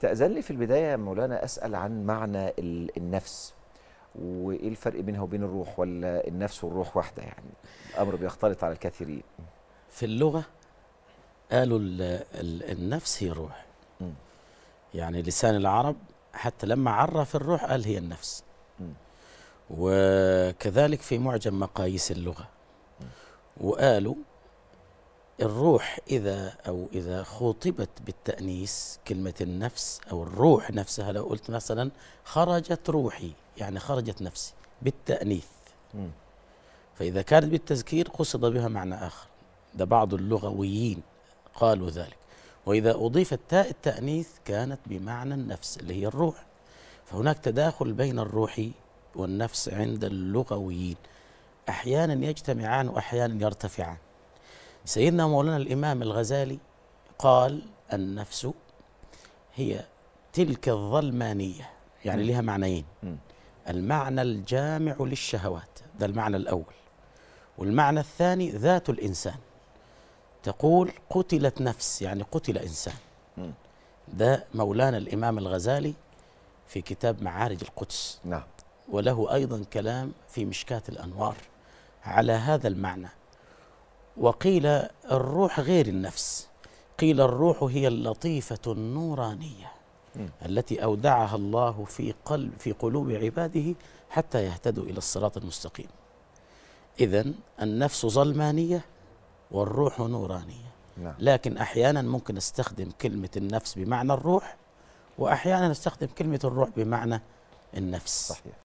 تأذن لي في البداية مولانا أسأل عن معنى النفس وإيه الفرق بينها وبين الروح ولا النفس والروح واحدة يعني الأمر بيختلط على الكثيرين في اللغة قالوا الـ الـ النفس هي الروح يعني لسان العرب حتى لما عرف الروح قال هي النفس وكذلك في معجم مقاييس اللغة وقالوا الروح إذا أو إذا خوطبت بالتأنيس كلمة النفس أو الروح نفسها لو قلت مثلا خرجت روحي يعني خرجت نفسي بالتأنيث م. فإذا كانت بالتذكير قصد بها معنى آخر ده بعض اللغويين قالوا ذلك وإذا أضيفت تاء التأنيث كانت بمعنى النفس اللي هي الروح فهناك تداخل بين الروح والنفس عند اللغويين أحيانا يجتمعان وأحيانا يرتفعان سيدنا مولانا الإمام الغزالي قال النفس هي تلك الظلمانية يعني لها معنيين المعنى الجامع للشهوات ده المعنى الأول والمعنى الثاني ذات الإنسان تقول قتلت نفس يعني قتل إنسان ده مولانا الإمام الغزالي في كتاب معارج القدس نعم وله أيضا كلام في مشكاة الأنوار على هذا المعنى وقيل الروح غير النفس قيل الروح هي اللطيفة النورانية م. التي أودعها الله في قلب في قلوب عباده حتى يهتدوا إلى الصراط المستقيم إذا النفس ظلمانية والروح نورانية نعم. لكن أحيانا ممكن استخدم كلمة النفس بمعنى الروح وأحيانا استخدم كلمة الروح بمعنى النفس صحيح.